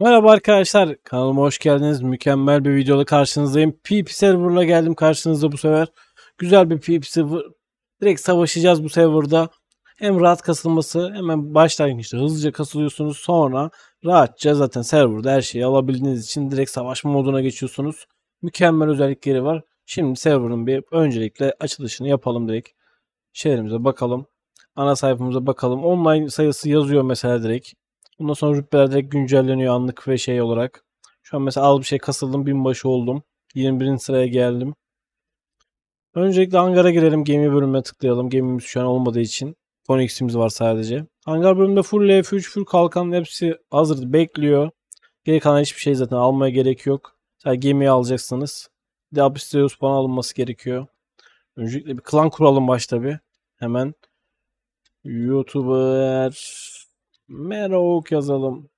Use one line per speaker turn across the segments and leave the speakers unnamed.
Merhaba arkadaşlar kanalıma hoş geldiniz. Mükemmel bir videoda karşınızdayım. PP Server'la geldim karşınızda bu sefer. Güzel bir PP Server. Direkt savaşacağız bu serverda. Hem rahat kasılması hemen başlayın işte, hızlıca kasılıyorsunuz. Sonra rahatça zaten serverda her şeyi alabildiğiniz için direkt savaşma moduna geçiyorsunuz. Mükemmel özellikleri var. Şimdi server'ın bir öncelikle açılışını yapalım direkt. Şeylerimize bakalım. Ana sayfamıza bakalım. Online sayısı yazıyor mesela direkt. Bundan sonra rütbeler direkt güncelleniyor anlık ve şey olarak. Şu an mesela al bir şey kasıldım binbaşı oldum. 21. sıraya geldim. Öncelikle hangara girelim. Gemi bölümüne tıklayalım. Gemimiz şu an olmadığı için. Phoenix'imiz var sadece. Hangar bölümünde full LF3, full kalkan hepsi hazır bekliyor. Geri kalan hiçbir şey zaten almaya gerek yok. Sadece gemiyi alacaksınız. Bir de Apisteus puan alınması gerekiyor. Öncelikle bir klan kuralım başta bir. Hemen. YouTuber Merook yazalım.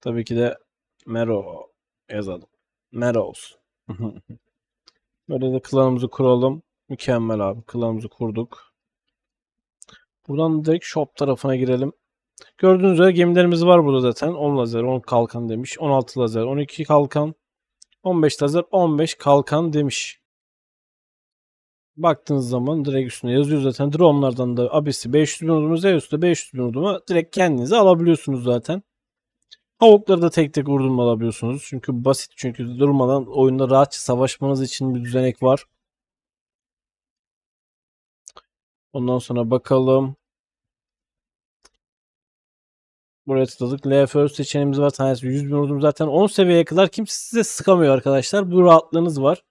Tabii ki de Mero yazalım. Mero olsun. Böyle de klanımızı kuralım. Mükemmel abi. Klanımızı kurduk. Buradan direkt shop tarafına girelim. Gördüğünüz üzere gemilerimiz var burada zaten. 10 lazer, 10 kalkan demiş. 16 lazer, 12 kalkan. 15 lazer, 15 kalkan demiş baktığınız zaman direkt üstüne yazıyor zaten. Dromlardan da abisi 500 bin oduma, Zeus'ta 500 bin odumu direkt kendinize alabiliyorsunuz zaten. Havukları da tek tek vurdum alabiliyorsunuz. Çünkü basit çünkü durmadan oyunda rahatça savaşmanız için bir düzenek var. Ondan sonra bakalım. Buraya tıkladık. L seçeneğimiz var. Tanesi 100 bin vurdum zaten. 10 seviyeye kadar kimse size sıkamıyor arkadaşlar. Bu rahatlığınız var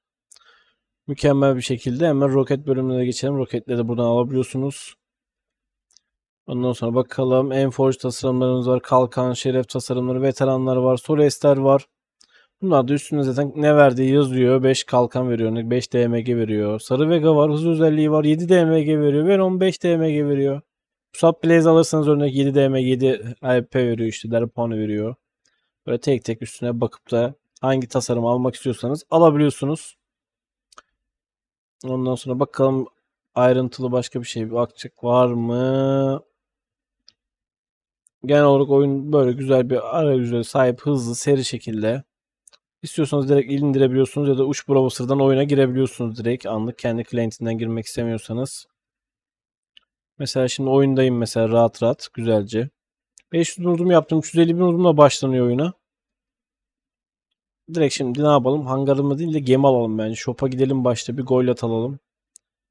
mükemmel bir şekilde hemen roket bölümüne geçelim. Roketleri de buradan alabiliyorsunuz. Ondan sonra bakalım Enforge tasarımlarımız var. Kalkan, Şeref tasarımları, veteranlar var. Solester var. Bunlar da üstünde zaten ne verdiği yazıyor. 5 kalkan veriyor. 5 DMG veriyor. Sarı Vega var. Hız özelliği var. 7 DMG veriyor. Veron 15 DMG veriyor. Pusat Blaze alırsanız örnek 7 DMG 7 AP veriyor işte. Der puanı veriyor. Böyle tek tek üstüne bakıp da hangi tasarım almak istiyorsanız alabiliyorsunuz. Ondan sonra bakalım ayrıntılı başka bir şey bakacak var mı? Genel olarak oyun böyle güzel bir arayüze sahip hızlı seri şekilde. İstiyorsanız direkt indirebiliyorsunuz ya da uç browser'dan oyuna girebiliyorsunuz direkt anlık kendi client'inden girmek istemiyorsanız. Mesela şimdi oyundayım mesela rahat rahat güzelce. 500 bin yaptım. 350 bin uzunla başlanıyor oyuna. Direkt şimdi ne yapalım? Hangarımı değil de gemi alalım bence. Shop'a gidelim başta bir gol atalım.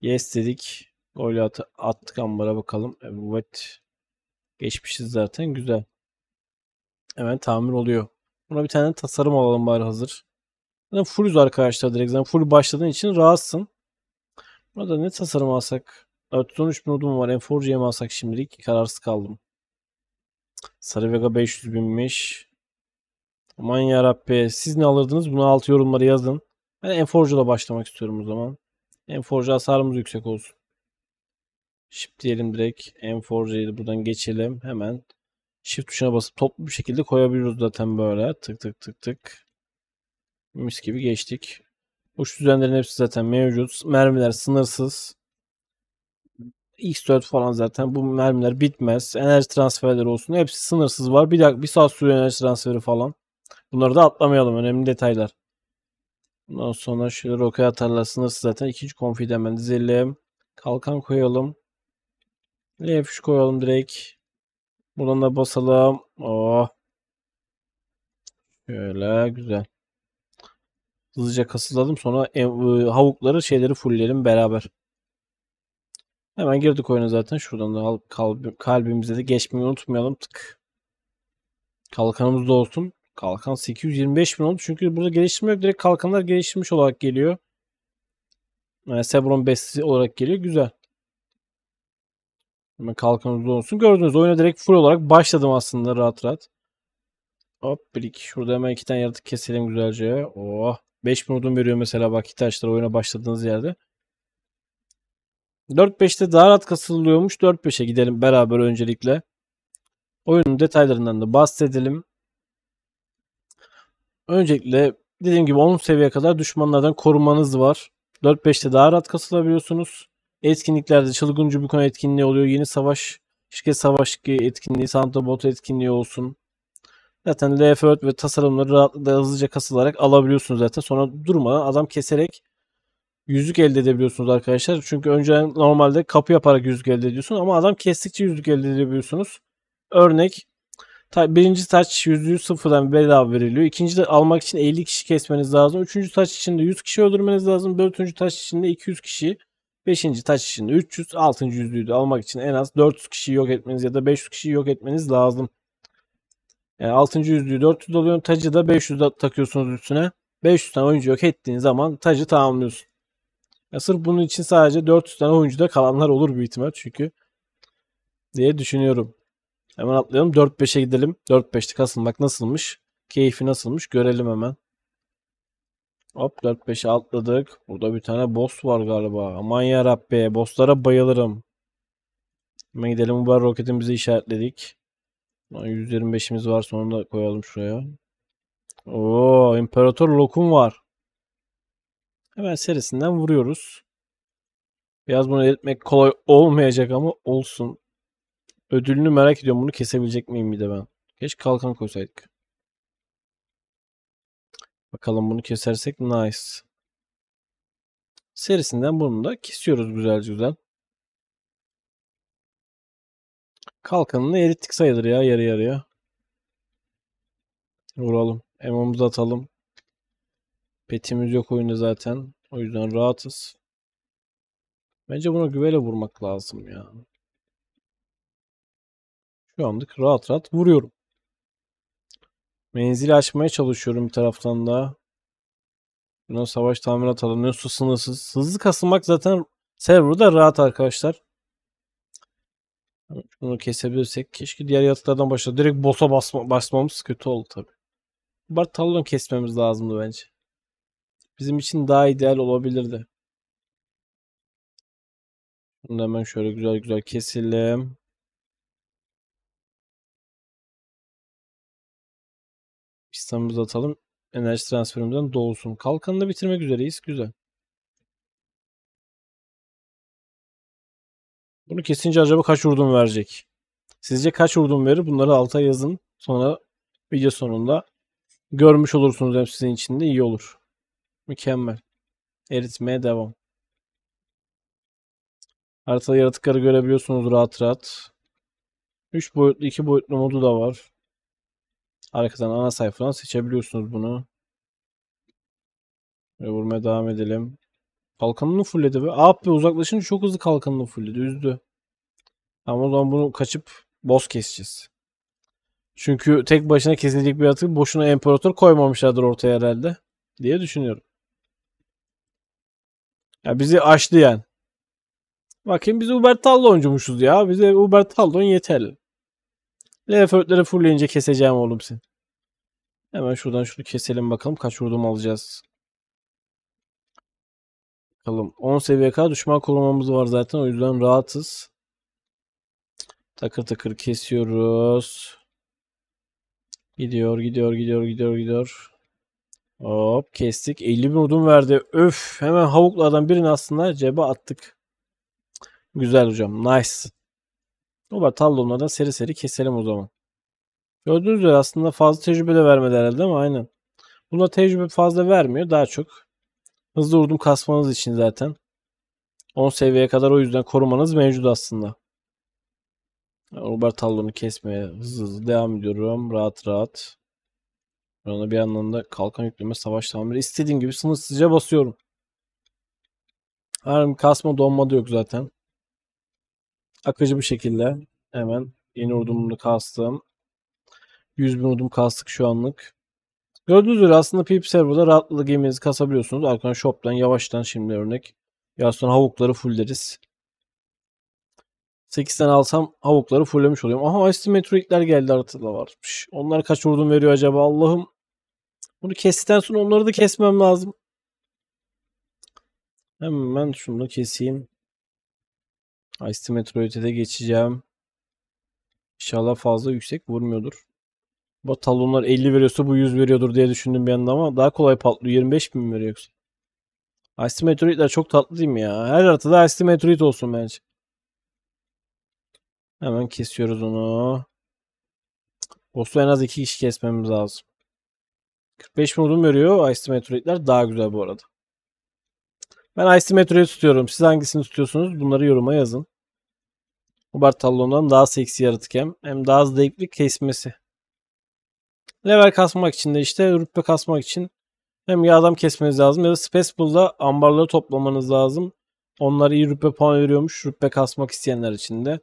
Yes dedik. Gol at attık ambara bakalım. Evet. Geçmişiz zaten. Güzel. Hemen tamir oluyor. Buna bir tane tasarım alalım bari hazır. Zaten fullüz arkadaşlar direkt. Zaten full başladığın için rahatsın. Burada ne tasarım alsak? 413 bin odum var. Enforcu'ya mı alsak şimdilik? Kararsız kaldım. Sarı Vega 500 binmiş. Aman yarabbi. Siz ne alırdınız? Bunu alt yorumlara yazın. Ben Enforge'la başlamak istiyorum o zaman. Enforge hasarımız yüksek olsun. Shift diyelim direkt. Enforge'yi buradan geçelim. Hemen Shift tuşuna basıp toplu bir şekilde koyabiliyoruz zaten böyle. Tık tık tık tık. Mis gibi geçtik. Uç düzenlerin hepsi zaten mevcut. Mermiler sınırsız. X4 falan zaten bu mermiler bitmez. Enerji transferleri olsun. Hepsi sınırsız var. Bir dakika bir saat sürüyor enerji transferi falan. Bunları da atlamayalım. Önemli detaylar. Bundan sonra şöyle rokaya atarlar zaten. İkinci konfiyi hemen dizelim. Kalkan koyalım. F3 koyalım direkt. Buradan da basalım. Oh. Şöyle güzel. Hızlıca kasıldım. Sonra e, e, havukları şeyleri fullleyelim beraber. Hemen girdik oyuna zaten. Şuradan da kalbim, kalbimize de geçmeyi unutmayalım. Tık. Kalkanımız da olsun. Kalkan 825 bin oldu. Çünkü burada geliştirme yok. Direkt kalkanlar geliştirmiş olarak geliyor. Yani ee, Sebron besti olarak geliyor. Güzel. Hemen kalkanımız olsun. Gördünüz oyuna direkt full olarak başladım aslında rahat rahat. Hop birik. Şurada hemen iki tane yaratık keselim güzelce. Oh. bin odun veriyor mesela bak iki taşlar oyuna başladığınız yerde. 4-5'te daha rahat kasılıyormuş. 4-5'e gidelim beraber öncelikle. Oyunun detaylarından da bahsedelim. Öncelikle dediğim gibi 10 seviye kadar düşmanlardan korumanız var. 4-5'te daha rahat kasılabiliyorsunuz. Etkinliklerde çılgın cubikon etkinliği oluyor. Yeni savaş, şirket savaş etkinliği, Santa Bot etkinliği olsun. Zaten LF4 ve tasarımları rahatlıkla hızlıca kasılarak alabiliyorsunuz zaten. Sonra durmadan adam keserek yüzük elde edebiliyorsunuz arkadaşlar. Çünkü önce normalde kapı yaparak yüzük elde ediyorsun ama adam kestikçe yüzük elde edebiliyorsunuz. Örnek birinci saç yüzüğü sıfırdan bedava veriliyor. İkinci de almak için 50 kişi kesmeniz lazım. Üçüncü taç için de 100 kişi öldürmeniz lazım. Dördüncü taç için de 200 kişi. Beşinci taç için de 300. Altıncı yüzüğü de almak için en az 400 kişi yok etmeniz ya da 500 kişi yok etmeniz lazım. Yani altıncı yüzüğü 400 alıyorsun. Tacı da 500 takıyorsunuz üstüne. 500 tane oyuncu yok ettiğin zaman tacı tamamlıyorsun. Ya sırf bunun için sadece 400 tane oyuncuda kalanlar olur büyük ihtimal çünkü diye düşünüyorum. Hemen atlayalım. 4-5'e gidelim. 4-5'lik asılmak nasılmış? Keyfi nasılmış? Görelim hemen. Hop 4-5'e atladık. Burada bir tane boss var galiba. Aman yarabbi. Bosslara bayılırım. Hemen gidelim. Bu var roketimizi işaretledik. 125'imiz var. Sonra da koyalım şuraya. Oo, İmparator Lokum var. Hemen serisinden vuruyoruz. Biraz bunu etmek kolay olmayacak ama olsun. Ödülünü merak ediyorum. Bunu kesebilecek miyim bir de ben? Keşke kalkan koysaydık. Bakalım bunu kesersek nice. Serisinden bunu da kesiyoruz güzelce güzel. Kalkanını erittik sayılır ya yarı yarıya. Vuralım. Emamızı atalım. Petimiz yok oyunda zaten. O yüzden rahatız. Bence buna güvele vurmak lazım ya. Şu anlık rahat rahat vuruyorum. Menzili açmaya çalışıyorum bir taraftan da. Buna savaş tamirat alınıyor. Su sınırsız. Hızlı kasılmak zaten server'da rahat arkadaşlar. Bunu kesebilirsek. Keşke diğer yaratıklardan başla. Direkt boss'a basma, basmamız kötü oldu tabi. Bartalon kesmemiz lazımdı bence. Bizim için daha ideal olabilirdi. Bunu hemen şöyle güzel güzel keselim. Sistemimizi atalım. Enerji transferimizden doğsun. Kalkanını bitirmek üzereyiz. Güzel. Bunu kesince acaba kaç vurdum verecek? Sizce kaç vurdum verir? Bunları alta yazın. Sonra video sonunda görmüş olursunuz hem sizin için de iyi olur. Mükemmel. Eritmeye devam. Haritada yaratıkları görebiliyorsunuz rahat rahat. 3 boyutlu 2 boyutlu modu da var. Arkadan ana sayfadan seçebiliyorsunuz bunu. Ve vurmaya devam edelim. Kalkanını fullledi ve Ah uzaklaşınca çok hızlı kalkanını fullledi. Üzdü. Ama o zaman bunu kaçıp boz keseceğiz. Çünkü tek başına kesilecek bir atık boşuna imparator koymamışlardır ortaya herhalde. Diye düşünüyorum. Ya bizi açlayan. yani. Bakayım biz Ubertallı oyuncumuşuz ya. Bize Ubertallı yeterli. Leverford'ları fullleyince keseceğim oğlum sen. Hemen şuradan şunu keselim bakalım kaç vurdum alacağız. Bakalım 10 seviye kadar düşman korumamız var zaten o yüzden rahatız. Takır takır kesiyoruz. Gidiyor gidiyor gidiyor gidiyor gidiyor. Hop kestik. 50 bin odun verdi. Öf hemen havuklardan birini aslında cebe attık. Güzel hocam nice. Oba da seri seri keselim o zaman. Gördüğünüz üzere aslında fazla tecrübe de vermedi herhalde ama aynen. Buna tecrübe fazla vermiyor. Daha çok hızlı vurdum kasmanız için zaten. 10 seviyeye kadar o yüzden korumanız mevcut aslında. Robert Tallon'u kesmeye hızlı hızlı devam ediyorum. Rahat rahat. Bana bir anlamda kalkan yükleme savaş tamiri istediğim gibi sınırsızca basıyorum. Her kasma donmadı yok zaten akıcı bir şekilde hemen yeni ordumunu kastım. 100 bin ordum kastık şu anlık. Gördüğünüz üzere aslında pip serverda rahatlıkla geminizi kasabiliyorsunuz. Arkadan shop'tan yavaştan şimdi örnek. Ya sonra havukları full 8 tane alsam havukları fulllemiş oluyorum. Aha asimetrikler geldi artık da varmış. Onlar kaç ordum veriyor acaba Allah'ım. Bunu kestikten sonra onları da kesmem lazım. Hemen şunu keseyim. Ice Metroid'e de geçeceğim. İnşallah fazla yüksek vurmuyordur. Bu talonlar 50 veriyorsa bu 100 veriyordur diye düşündüm bir anda ama daha kolay patlıyor. 25 bin veriyor yoksa? Ice Metroid'ler çok tatlı değil mi ya? Her haritada Ice Metroid olsun bence. Hemen kesiyoruz onu. Boss'u en az 2 kişi kesmemiz lazım. 45 bin veriyor Ice Metroid'ler. Daha güzel bu arada. Ben asimetroyu tutuyorum. Siz hangisini tutuyorsunuz? Bunları yoruma yazın. Hubert Talon'dan daha seksi yaratık hem. Hem daha zevkli kesmesi. Level kasmak için de işte rütbe kasmak için hem ya adam kesmeniz lazım ya da Space Bull'da ambarları toplamanız lazım. Onlar iyi rütbe puan veriyormuş. Rütbe kasmak isteyenler için de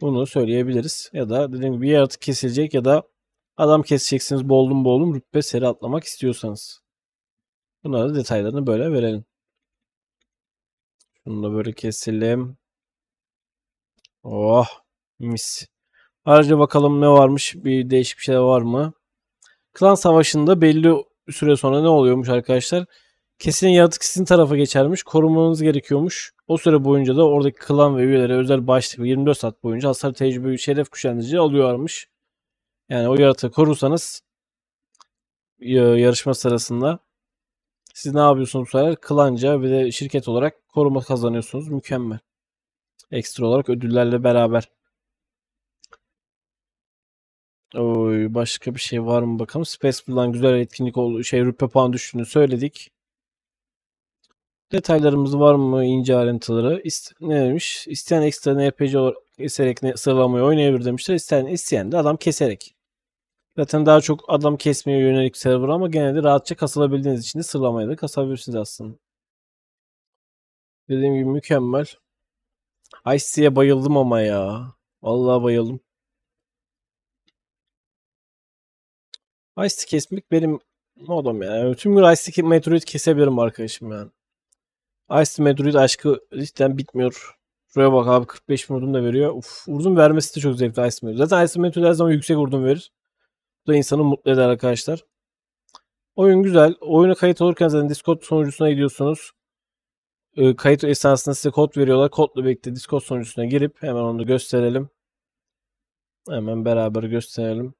bunu söyleyebiliriz. Ya da dediğim gibi bir yaratık kesilecek ya da adam keseceksiniz boğulum boğulum rütbe seri atlamak istiyorsanız. Bunları detaylarını böyle verelim. Şunu da böyle keselim. Oh mis. Ayrıca bakalım ne varmış. Bir değişik bir şey var mı? Klan savaşında belli süre sonra ne oluyormuş arkadaşlar? Kesin yaratık sizin tarafa geçermiş. Korumanız gerekiyormuş. O süre boyunca da oradaki klan ve üyelere özel başlık 24 saat boyunca hasar tecrübe şeref kuşandırıcı alıyormuş. Yani o yaratığı korursanız yarışma sırasında siz ne yapıyorsunuz bu sefer? Klanca bir de şirket olarak koruma kazanıyorsunuz. Mükemmel. Ekstra olarak ödüllerle beraber. Oy, başka bir şey var mı bakalım. Spaceball'dan güzel etkinlik oldu. Şey rütbe puan düştüğünü söyledik. Detaylarımız var mı ince ayrıntıları? İst ne demiş? İsteyen ekstra NPC olarak eserek sıralamayı oynayabilir demişler. İsteyen, isteyen de adam keserek. Zaten daha çok adam kesmeye yönelik server ama genelde rahatça kasılabildiğiniz için de sıralamayı da kasabilirsiniz aslında. Dediğim gibi mükemmel. Ice'ye bayıldım ama ya. Vallahi bayıldım. Ice'i kesmek benim modum yani. Tüm gün Ice'i Metroid kesebilirim arkadaşım yani. Ice Metroid aşkı cidden bitmiyor. Şuraya bak abi 45 bin da veriyor. Uf, vurdum vermesi de çok zevkli Ice Metroid. Zaten Ice Metroid her zaman yüksek vurdum verir. Bu da insanı mutlu eder arkadaşlar. Oyun güzel. Oyuna kayıt olurken zaten Discord sunucusuna gidiyorsunuz. Ee, kayıt esnasında size kod veriyorlar. Kodla birlikte Discord sunucusuna girip hemen onu gösterelim. Hemen beraber gösterelim.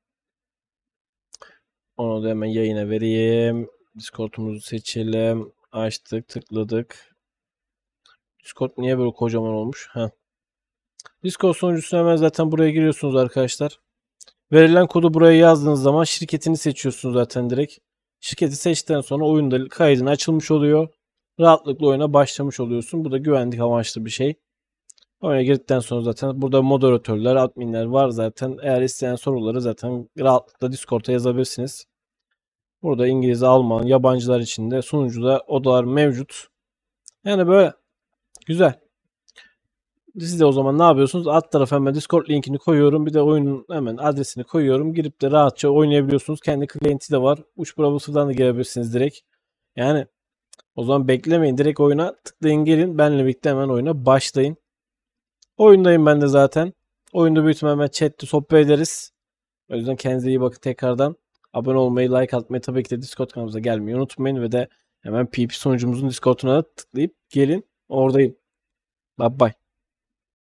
Onu da hemen yayına vereyim. Discord'umuzu seçelim. Açtık, tıkladık. Discord niye böyle kocaman olmuş? Heh. Discord sunucusuna hemen zaten buraya giriyorsunuz arkadaşlar. Verilen kodu buraya yazdığınız zaman şirketini seçiyorsunuz zaten direkt. Şirketi seçtikten sonra oyunda kaydın açılmış oluyor. Rahatlıkla oyuna başlamış oluyorsun. Bu da güvenlik amaçlı bir şey. Oyuna girdikten sonra zaten burada moderatörler, adminler var zaten. Eğer isteyen soruları zaten rahatlıkla Discord'a yazabilirsiniz. Burada İngiliz, Alman, yabancılar için de sunucuda odalar mevcut. Yani böyle güzel siz de o zaman ne yapıyorsunuz? Alt tarafa hemen Discord linkini koyuyorum. Bir de oyunun hemen adresini koyuyorum. Girip de rahatça oynayabiliyorsunuz. Kendi klienti de var. Uç browser'dan da girebilirsiniz direkt. Yani o zaman beklemeyin. Direkt oyuna tıklayın gelin. Benle birlikte hemen oyuna başlayın. Oyundayım ben de zaten. Oyunda büyütme hemen chatte sohbet ederiz. O yüzden kendinize iyi bakın tekrardan. Abone olmayı, like atmayı tabii ki de Discord kanalımıza gelmeyi unutmayın. Ve de hemen PP sonucumuzun Discord'una tıklayıp gelin. Oradayım. Bye bye.